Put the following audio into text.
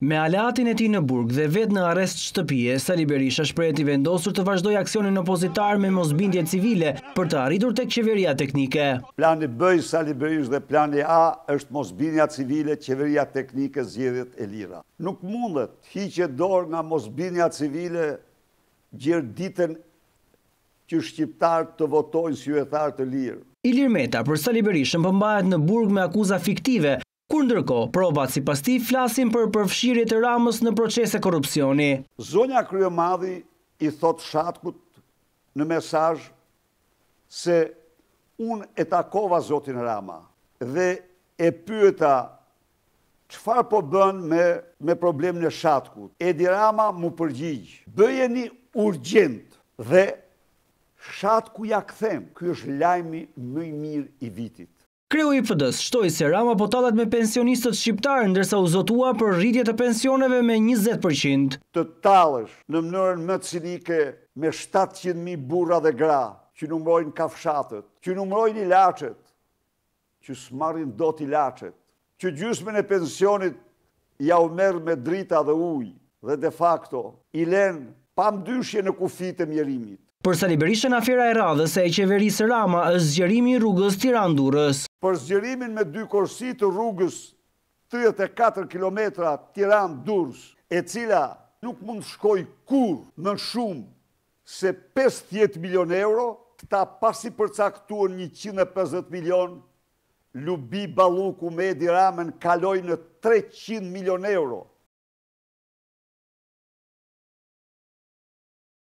Me alatin e ti në burg dhe vet në arrest shtëpije, Sali Berisha i vendosur të vazhdoj aksionin opozitar me mosbindje civile për të arritur të kjeveria teknike. Plani bëj Sali Berisha dhe plani A është mosbindja civile kjeveria teknike zjedhjet e lira. Nuk mundet të hiqe dorë nga mosbindja civile gjërë ditën që Shqiptar të votojnë si ju e tharë të lirë. Ilir Meta për Sali Berishën përmbajet në burg me akuza fiktive kur ndërko provat si pasti flasin për përfshirje të ramës në procese korupcioni. Zonja Kryo Madhi i thot shatkut në mesaj se unë e takova zotin rama dhe e pyeta qëfar po bën me problem në shatkut. Edi rama mu përgjigjë, bëjeni urgjent dhe shatku ja këthem, kjo është lajmi mëj mirë i vitit. Kreu i pëdës shtoj se Rama po talat me pensionistët shqiptarë ndërsa u zotua për rritje të pensioneve me 20%. Të talësh në mënërën më cinike me 700.000 burra dhe gra që numrojnë kafshatët, që numrojnë lachet, që smarin do lachet, që gjysmen e pensionit ja u merë me drita dhe ujë dhe de facto i lenë pa mdyshje në kufitë e mjerimit. Përsa liberishën afera e radhës e qeverisë Rama është zgjerimi rrugës Tiran-Durës. Për zgjerimin me dy korsi të rrugës 34 km Tiran-Durës, e cila nuk mund shkoj kur në shumë se 50 milion euro, këta pasi përcaktuar 150 milion, Lubi Baluku me Edi Ramen kaloj në 300 milion euro.